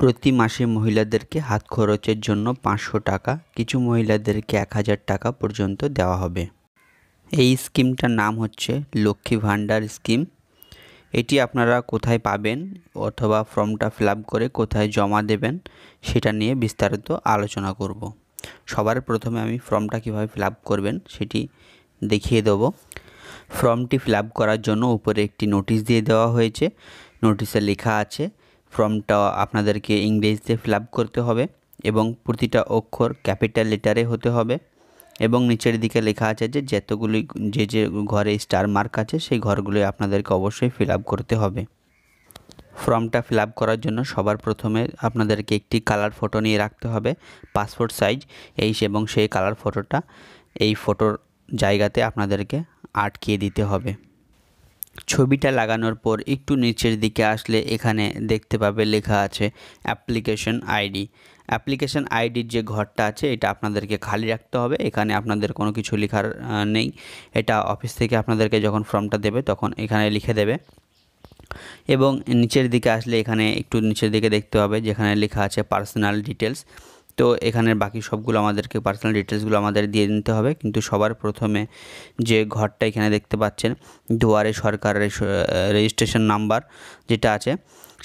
প্রতি মাসে মহিলাদেরকে হাত খরচের জন্য পাঁচশো টাকা কিছু মহিলাদেরকে এক হাজার টাকা পর্যন্ত দেওয়া হবে এই স্কিমটার নাম হচ্ছে লক্ষ্মী ভাণ্ডার স্কিম এটি আপনারা কোথায় পাবেন অথবা ফর্মটা ফিল করে কোথায় জমা দেবেন সেটা নিয়ে বিস্তারিত আলোচনা করব। সবার প্রথমে আমি ফর্মটা কিভাবে ফিল করবেন সেটি দেখিয়ে দেব ফর্মটি ফিল করার জন্য উপরে একটি নোটিশ দিয়ে দেওয়া হয়েছে নোটিশে লেখা আছে ফর্মটা আপনাদেরকে ইংরেজিতে ফিল করতে হবে এবং প্রতিটা অক্ষর ক্যাপিটাল লেটারে হতে হবে এবং নিচের দিকে লেখা আছে যে যতগুলি যে যে ঘরে স্টার মার্ক আছে সেই ঘরগুলি আপনাদেরকে অবশ্যই ফিল করতে হবে ফর্মটা ফিল করার জন্য সবার প্রথমে আপনাদেরকে একটি কালার ফটো নিয়ে রাখতে হবে পাসপোর্ট সাইজ এই এবং সেই কালার ফটোটা এই ফটোর জায়গাতে আপনাদেরকে আটকিয়ে দিতে হবে ছবিটা লাগানোর পর একটু নিচের দিকে আসলে এখানে দেখতে পাবে লেখা আছে অ্যাপ্লিকেশন আইডি অ্যাপ্লিকেশন আইডির যে ঘরটা আছে এটা আপনাদেরকে খালি রাখতে হবে এখানে আপনাদের কোনো কিছু লেখার নেই এটা অফিস থেকে আপনাদেরকে যখন ফর্মটা দেবে তখন এখানে লিখে দেবে এবং নিচের দিকে আসলে এখানে একটু নিচের দিকে দেখতে হবে যেখানে লেখা আছে পার্সোনাল ডিটেলস তো এখানের বাকি সবগুলো আমাদেরকে পার্সোনাল ডিটেলসগুলো আমাদের দিয়ে নিতে হবে কিন্তু সবার প্রথমে যে ঘরটা এখানে দেখতে পাচ্ছেন দুয়ারে সরকারের রেজিস্ট্রেশন নাম্বার যেটা আছে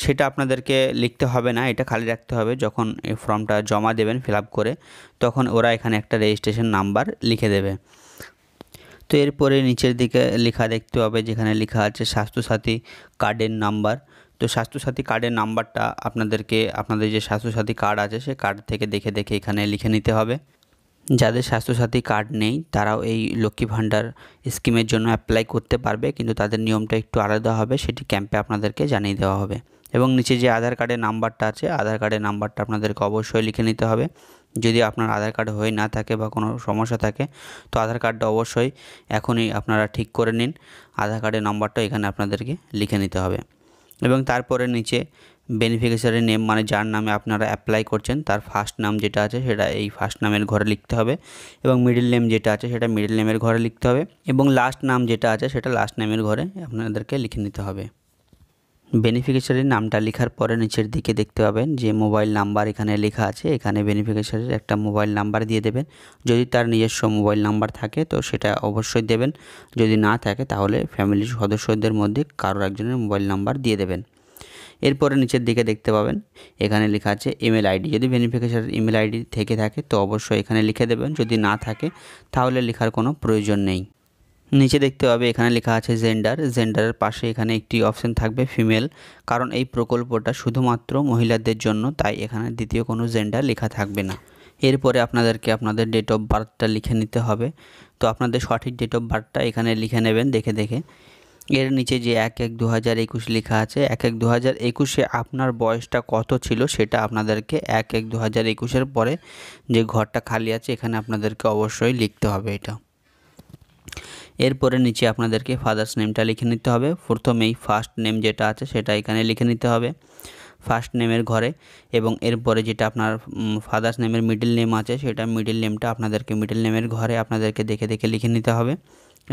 সেটা আপনাদেরকে লিখতে হবে না এটা খালি রাখতে হবে যখন এই ফর্মটা জমা দেবেন ফিল করে তখন ওরা এখানে একটা রেজিস্ট্রেশন নাম্বার লিখে দেবে তো এরপরে নিচের দিকে লেখা দেখতে হবে যেখানে লেখা আছে স্বাস্থ্যসাথী কার্ডের নাম্বার তো স্বাস্থ্যসাথী কার্ডের নাম্বারটা আপনাদেরকে আপনাদের যে স্বাস্থ্যসাথী কার্ড আছে সে কার্ড থেকে দেখে দেখে এখানে লিখে নিতে হবে যাদের স্বাস্থ্যসাথী কার্ড নেই তারাও এই লক্ষ্মী ভাণ্ডার স্কিমের জন্য অ্যাপ্লাই করতে পারবে কিন্তু তাদের নিয়মটা একটু আলাদা হবে সেটি ক্যাম্পে আপনাদেরকে জানিয়ে দেওয়া হবে এবং নিচে যে আধার কার্ডের নাম্বারটা আছে আধার কার্ডের নাম্বারটা আপনাদেরকে অবশ্যই লিখে নিতে হবে যদি আপনার আধার কার্ড হয়ে না থাকে বা কোনো সমস্যা থাকে তো আধার কার্ডটা অবশ্যই এখনই আপনারা ঠিক করে নিন আধার কার্ডের নাম্বারটা এখানে আপনাদেরকে লিখে নিতে হবে এবং তারপরে নিচে বেনিফিশিয়ারি নেম মানে যার নামে আপনারা অ্যাপ্লাই করছেন তার ফার্স্ট নাম যেটা আছে সেটা এই ফার্স্ট নামের ঘরে লিখতে হবে এবং মিডিল নেম যেটা আছে সেটা মিডিল নেমের ঘরে লিখতে হবে এবং লাস্ট নাম যেটা আছে সেটা লাস্ট নেমের ঘরে আপনাদেরকে লিখে নিতে হবে বেনিফিকেশারির নামটা লেখার পরে নিচের দিকে দেখতে পাবেন যে মোবাইল নাম্বার এখানে লেখা আছে এখানে বেনিফিকেশারির একটা মোবাইল নাম্বার দিয়ে দেবেন যদি তার নিজস্ব মোবাইল নাম্বার থাকে তো সেটা অবশ্যই দেবেন যদি না থাকে তাহলে ফ্যামিলির সদস্যদের মধ্যে কারোর একজনের মোবাইল নাম্বার দিয়ে দেবেন এরপরে নিচের দিকে দেখতে পাবেন এখানে লেখা আছে ইমেল আইডি যদি বেনিফিকেশারির ইমেল আইডি থেকে থাকে তো অবশ্যই এখানে লিখে দেবেন যদি না থাকে তাহলে লেখার কোনো প্রয়োজন নেই নিচে দেখতে পাবে এখানে লেখা আছে জেন্ডার জেন্ডারের পাশে এখানে একটি অপশন থাকবে ফিমেল কারণ এই প্রকল্পটা শুধুমাত্র মহিলাদের জন্য তাই এখানে দ্বিতীয় কোনো জেন্ডার লেখা থাকবে না এরপরে আপনাদেরকে আপনাদের ডেট অফ বার্থটা লিখে নিতে হবে তো আপনাদের সঠিক ডেট অফ বার্থটা এখানে লিখে নেবেন দেখে দেখে এর নিচে যে এক এক দু হাজার একুশ লেখা আছে এক এক দু হাজার একুশে আপনার বয়সটা কত ছিল সেটা আপনাদেরকে এক এক দু হাজার একুশের পরে যে ঘরটা খালি আছে এখানে আপনাদেরকে অবশ্যই লিখতে হবে এটা এরপরে নিচে আপনাদেরকে ফাদার্স নেমটা লিখে নিতে হবে প্রথমেই ফার্স্ট নেম যেটা আছে সেটা এখানে লিখে নিতে হবে ফার্স্ট নেমের ঘরে এবং এরপরে যেটা আপনার ফাদার্স নেমের মিডিল নেম আছে সেটা মিডিল নেমটা আপনাদেরকে মিডিল নেমের ঘরে আপনাদেরকে দেখে দেখে লিখে নিতে হবে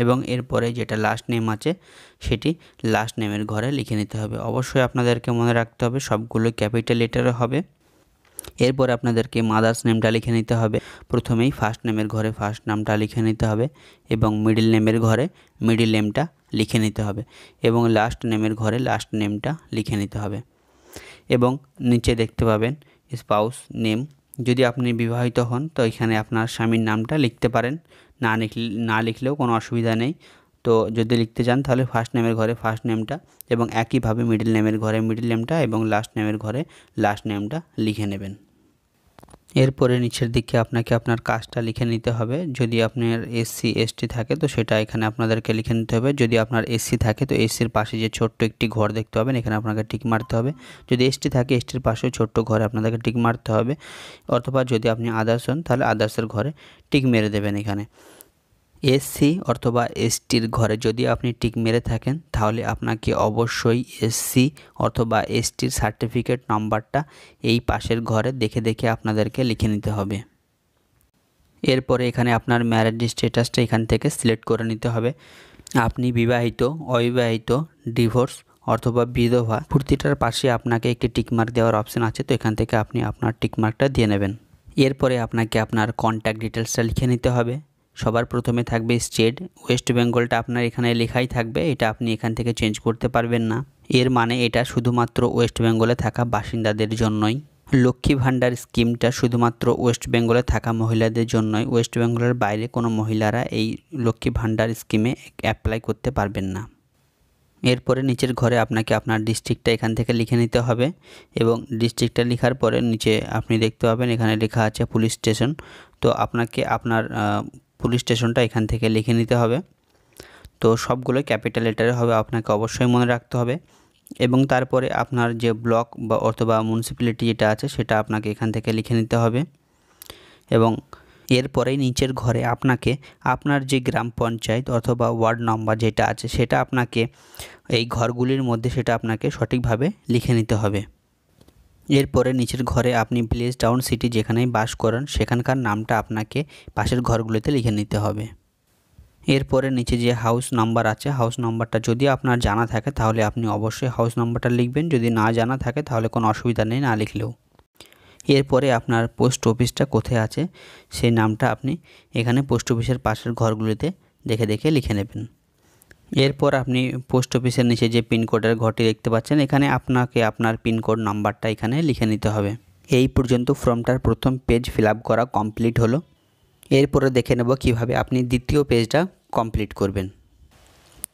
এবং এরপরে যেটা লাস্ট নেম আছে সেটি লাস্ট নেমের ঘরে লিখে নিতে হবে অবশ্যই আপনাদেরকে মনে রাখতে হবে সবগুলো ক্যাপিটাল লেটারে হবে এরপর আপনাদেরকে মাদার্স নেমটা লিখে নিতে হবে প্রথমেই ফার্স্ট নেমের ঘরে ফার্স্ট নামটা লিখে নিতে হবে এবং মিডিল নেমের ঘরে মিডিল নেমটা লিখে নিতে হবে এবং লাস্ট নেমের ঘরে লাস্ট নেমটা লিখে নিতে হবে এবং নিচে দেখতে পাবেন স্পাউস নেম যদি আপনি বিবাহিত হন তো এখানে আপনার স্বামীর নামটা লিখতে পারেন না লিখলে না লিখলেও কোনো অসুবিধা নেই তো যদি লিখতে চান তাহলে ফার্স্ট নেমের ঘরে ফার্স্ট নেমটা এবং একইভাবে মিডিল নেমের ঘরে মিডিল নেমটা এবং লাস্ট নেমের ঘরে লাস্ট নেমটা লিখে নেবেন এরপরে নিচের দিকে আপনাকে আপনার কাজটা লিখে নিতে হবে যদি আপনার এসসি এসটি থাকে তো সেটা এখানে আপনাদেরকে লিখে নিতে হবে যদি আপনার এসসি থাকে তো এসির পাশে যে ছোট্ট একটি ঘর দেখতে পাবেন এখানে আপনাকে টিক মারতে হবে যদি এসটি থাকে এসটির পাশে ছোট্ট ঘরে আপনাদেরকে টিক মারতে হবে অথবা যদি আপনি আদার্স হন তাহলে আদার্সের ঘরে টিক মেরে দেবেন এখানে এসসি অথবা এসটির ঘরে যদি আপনি টিক মেরে থাকেন তাহলে আপনাকে অবশ্যই এসসি অথবা এসটির সার্টিফিকেট নাম্বারটা এই পাশের ঘরে দেখে দেখে আপনাদেরকে লিখে নিতে হবে এরপরে এখানে আপনার ম্যারেজ স্ট্যাটাসটা এখান থেকে সিলেক্ট করে নিতে হবে আপনি বিবাহিত অবিবাহিত ডিভোর্স অথবা বিধবা প্রতিটার পাশে আপনাকে একটি টিকমার্ক দেওয়ার অপশন আছে তো এখান থেকে আপনি আপনার টিকমার্কটা দিয়ে নেবেন এরপরে আপনাকে আপনার কন্ট্যাক্ট ডিটেলসটা লিখে নিতে হবে সবার প্রথমে থাকবে স্টেট ওয়েস্ট বেঙ্গলটা আপনার এখানে লেখাই থাকবে এটা আপনি এখান থেকে চেঞ্জ করতে পারবেন না এর মানে এটা শুধুমাত্র ওয়েস্ট বেঙ্গলে থাকা বাসিন্দাদের জন্যই লক্ষ্মী ভাণ্ডার স্কিমটা শুধুমাত্র ওয়েস্ট বেঙ্গলে থাকা মহিলাদের জন্যই ওয়েস্ট বেঙ্গলের বাইরে কোনো মহিলারা এই লক্ষ্মী ভাণ্ডার স্কিমে অ্যাপ্লাই করতে পারবেন না এরপরে নিচের ঘরে আপনাকে আপনার ডিস্ট্রিক্টটা এখান থেকে লিখে নিতে হবে এবং ডিস্ট্রিক্টটা লেখার পরে নিচে আপনি দেখতে পাবেন এখানে লেখা আছে পুলিশ স্টেশন তো আপনাকে আপনার পুলিশ স্টেশনটা এখান থেকে লিখে নিতে হবে তো সবগুলো ক্যাপিটাল লেটারে হবে আপনাকে অবশ্যই মনে রাখতে হবে এবং তারপরে আপনার যে ব্লক বা অথবা মিউনিসিপ্যালিটি যেটা আছে সেটা আপনাকে এখান থেকে লিখে নিতে হবে এবং এরপরেই নিচের ঘরে আপনাকে আপনার যে গ্রাম পঞ্চায়েত অথবা ওয়ার্ড নম্বর যেটা আছে সেটা আপনাকে এই ঘরগুলির মধ্যে সেটা আপনাকে সঠিকভাবে লিখে নিতে হবে এরপরে নিচের ঘরে আপনি প্লেস টাউন সিটি যেখানেই বাস করেন সেখানকার নামটা আপনাকে পাশের ঘরগুলোতে লিখে নিতে হবে এরপরে নিচে যে হাউস নাম্বার আছে হাউস নাম্বারটা যদি আপনার জানা থাকে তাহলে আপনি অবশ্যই হাউস নাম্বারটা লিখবেন যদি না জানা থাকে তাহলে কোনো অসুবিধা নেই না লিখলেও এরপরে আপনার পোস্ট অফিসটা কোথায় আছে সেই নামটা আপনি এখানে পোস্ট অফিসের পাশের ঘরগুলিতে দেখে দেখে লিখে নেবেন এরপর আপনি পোস্ট অফিসের নিচে যে পিনকোডের ঘরটি দেখতে পাচ্ছেন এখানে আপনাকে আপনার পিনকোড নাম্বারটা এখানে লিখে নিতে হবে এই পর্যন্ত ফর্মটার প্রথম পেজ ফিল করা কমপ্লিট হলো এরপরে দেখে নেব কিভাবে আপনি দ্বিতীয় পেজটা কমপ্লিট করবেন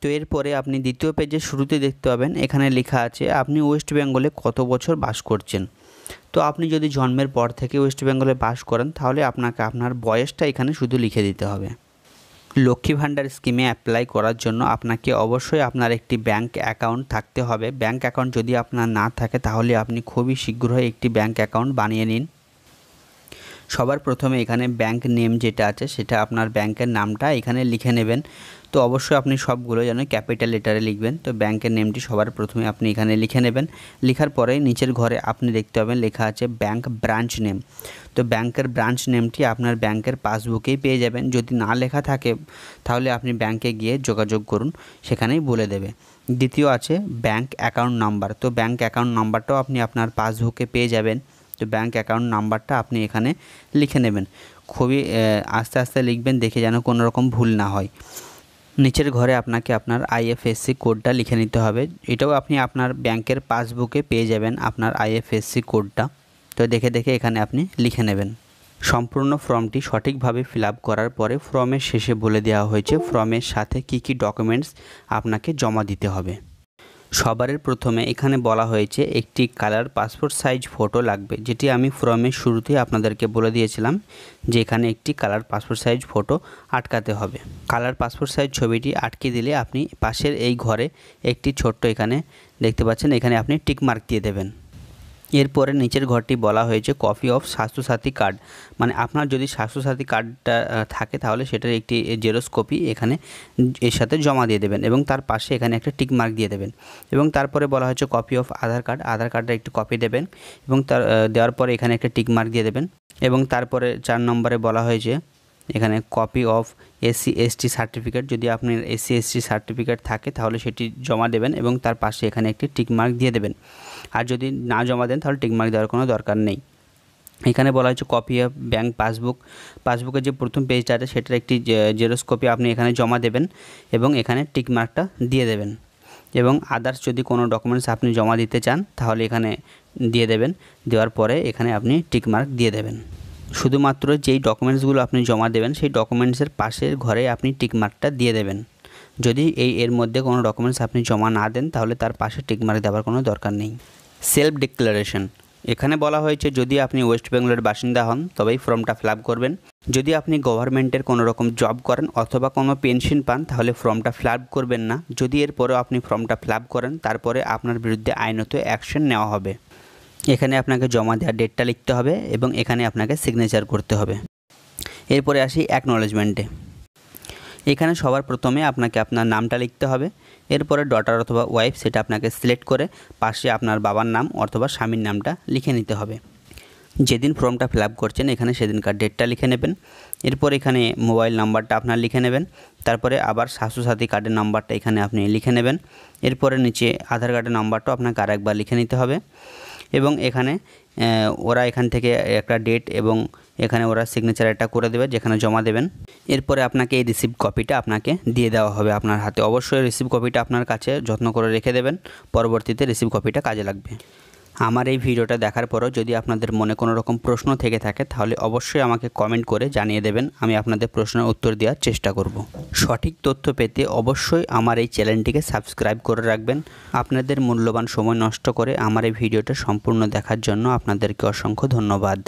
তো এরপরে আপনি দ্বিতীয় পেজের শুরুতে দেখতে পাবেন এখানে লেখা আছে আপনি ওয়েস্ট বেঙ্গলে কত বছর বাস করছেন তো আপনি যদি জন্মের পর থেকে ওয়েস্ট বেঙ্গলে বাস করেন তাহলে আপনাকে আপনার বয়সটা এখানে শুধু লিখে দিতে হবে লক্ষ্মী ভাণ্ডার স্কিমে অ্যাপ্লাই করার জন্য আপনাকে অবশ্যই আপনার একটি ব্যাংক অ্যাকাউন্ট থাকতে হবে ব্যাংক অ্যাকাউন্ট যদি আপনার না থাকে তাহলে আপনি খুবই শীঘ্রই একটি ব্যাংক অ্যাকাউন্ট বানিয়ে নিন সবার প্রথমে এখানে ব্যাংক নেম যেটা আছে সেটা আপনার ব্যাংকের নামটা এখানে লিখে নেবেন তো অবশ্যই আপনি সবগুলো যেন ক্যাপিটাল লেটারে লিখবেন তো ব্যাংকের নেমটি সবার প্রথমে আপনি এখানে লিখে নেবেন লেখার পরে নিচের ঘরে আপনি দেখতে পাবেন লেখা আছে ব্যাংক ব্রাঞ্চ নেম তো ব্যাংকের ব্রাঞ্চ নেমটি আপনার ব্যাংকের পাসবুকেই পেয়ে যাবেন যদি না লেখা থাকে তাহলে আপনি ব্যাংকে গিয়ে যোগাযোগ করুন সেখানেই বলে দেবে দ্বিতীয় আছে ব্যাংক অ্যাকাউন্ট নাম্বার তো ব্যাংক অ্যাকাউন্ট নাম্বারটাও আপনি আপনার পাসবুকে পেয়ে যাবেন তো ব্যাঙ্ক অ্যাকাউন্ট নাম্বারটা আপনি এখানে লিখে নেবেন খুবই আস্তে আস্তে লিখবেন দেখে যেন কোনো রকম ভুল না হয় নিচের ঘরে আপনাকে আপনার আইএফএসসি কোডটা লিখে নিতে হবে এটাও আপনি আপনার ব্যাংকের পাসবুকে পেয়ে যাবেন আপনার আইএফএসসি কোডটা তো দেখে দেখে এখানে আপনি লিখে নেবেন সম্পূর্ণ ফর্মটি সঠিকভাবে ফিল করার পরে ফর্মের শেষে বলে দেওয়া হয়েছে ফর্মের সাথে কি কি ডকুমেন্টস আপনাকে জমা দিতে হবে সবার প্রথমে এখানে বলা হয়েছে একটি কালার পাসপোর্ট সাইজ ফটো লাগবে যেটি আমি ফর্মের শুরুতেই আপনাদেরকে বলে দিয়েছিলাম যে এখানে একটি কালার পাসপোর্ট সাইজ ফটো আটকাতে হবে কালার পাসপোর্ট সাইজ ছবিটি আটকে দিলে আপনি পাশের এই ঘরে একটি ছোট্ট এখানে দেখতে পাচ্ছেন এখানে আপনি টিক মার্ক দিয়ে দেবেন এরপরে নিচের ঘরটি বলা হয়েছে কপি অফ স্বাস্থ্যসাথী কার্ড মানে আপনার যদি স্বাস্থ্যসাথী কার্ডটা থাকে তাহলে সেটার একটি জেরোস কপি এখানে এর সাথে জমা দিয়ে দেবেন এবং তার পাশে এখানে একটা টিক মার্ক দিয়ে দেবেন এবং তারপরে বলা হয়েছে copy of Aadhaar card Aadhaar কার্ডের একটি কপি দেবেন এবং তার দেওয়ার পরে এখানে একটা টিক মার্ক দিয়ে দেবেন এবং তারপরে চার নম্বরে বলা হয়েছে এখানে copy of SC ST certificate যদি আপনার এসসি এসটি সার্টিফিকেট থাকে তাহলে সেটি জমা দেবেন এবং তার পাশে এখানে একটি টিকমার্ক দিয়ে দেবেন আর যদি না জমা দেন তাহলে টিকমার্ক দেওয়ার কোনো দরকার নেই এখানে বলা হচ্ছে কপি অফ ব্যাঙ্ক পাসবুক পাসবুকের যে প্রথম পেজটা আছে সেটার একটি জেরোস কপি আপনি এখানে জমা দেবেন এবং এখানে টিকমার্কটা দিয়ে দেবেন এবং আদার্স যদি কোনো ডকুমেন্টস আপনি জমা দিতে চান তাহলে এখানে দিয়ে দেবেন দেওয়ার পরে এখানে আপনি টিকমার্ক দিয়ে দেবেন শুধুমাত্র যেই ডকুমেন্টসগুলো আপনি জমা দেবেন সেই ডকুমেন্টসের পাশের ঘরে আপনি টিকমার্কটা দিয়ে দেবেন যদি এই এর মধ্যে কোনো ডকুমেন্টস আপনি জমা না দেন তাহলে তার পাশে টিকমার্ক দেওয়ার কোনো দরকার নেই সেলফ ডিক্লারেশন এখানে বলা হয়েছে যদি আপনি ওয়েস্ট বেঙ্গলের বাসিন্দা হন তবেই ফর্মটা ফিল করবেন যদি আপনি গভর্নমেন্টের কোনো রকম জব করেন অথবা কোনো পেনশন পান তাহলে ফর্মটা ফিল করবেন না যদি এরপরেও আপনি ফর্মটা ফিল করেন তারপরে আপনার বিরুদ্ধে আইনত অ্যাকশন নেওয়া হবে এখানে আপনাকে জমা দেওয়ার ডেটটা লিখতে হবে এবং এখানে আপনাকে সিগনেচার করতে হবে এরপরে আসি অ্যাকনোলেজমেন্টে এখানে সবার প্রথমে আপনাকে আপনার নামটা লিখতে হবে এরপরে ডটার অথবা ওয়াইফ সেটা আপনাকে সিলেক্ট করে পাশে আপনার বাবার নাম অথবা স্বামীর নামটা লিখে নিতে হবে যেদিন ফর্মটা ফিল আপ করছেন এখানে সেদিনকার ডেটটা লিখে নেবেন এরপর এখানে মোবাইল নাম্বারটা আপনার লিখে নেবেন তারপরে আবার স্বাস্থ্যসাথী কার্ডের নাম্বারটা এখানে আপনি লিখে নেবেন এরপরে নিচে আধার কার্ডের নাম্বারটাও আপনাকে আরেকবার লিখে নিতে হবে এবং এখানে ওরা এখান থেকে একটা ডেট এবং এখানে ওরা সিগনেচার একটা করে দেবে যেখানে জমা দেবেন এরপরে আপনাকে এই রিসিভ কপিটা আপনাকে দিয়ে দেওয়া হবে আপনার হাতে অবশ্যই রিসিভ কপিটা আপনার কাছে যত্ন করে রেখে দেবেন পরবর্তীতে রিসিভ কপিটা কাজে লাগবে আমার এই ভিডিওটা দেখার পরও যদি আপনাদের মনে কোনো রকম প্রশ্ন থেকে থাকে তাহলে অবশ্যই আমাকে কমেন্ট করে জানিয়ে দেবেন আমি আপনাদের প্রশ্নের উত্তর দেওয়ার চেষ্টা করব। সঠিক তথ্য পেতে অবশ্যই আমার এই চ্যানেলটিকে সাবস্ক্রাইব করে রাখবেন আপনাদের মূল্যবান সময় নষ্ট করে আমার এই ভিডিওটা সম্পূর্ণ দেখার জন্য আপনাদেরকে অসংখ্য ধন্যবাদ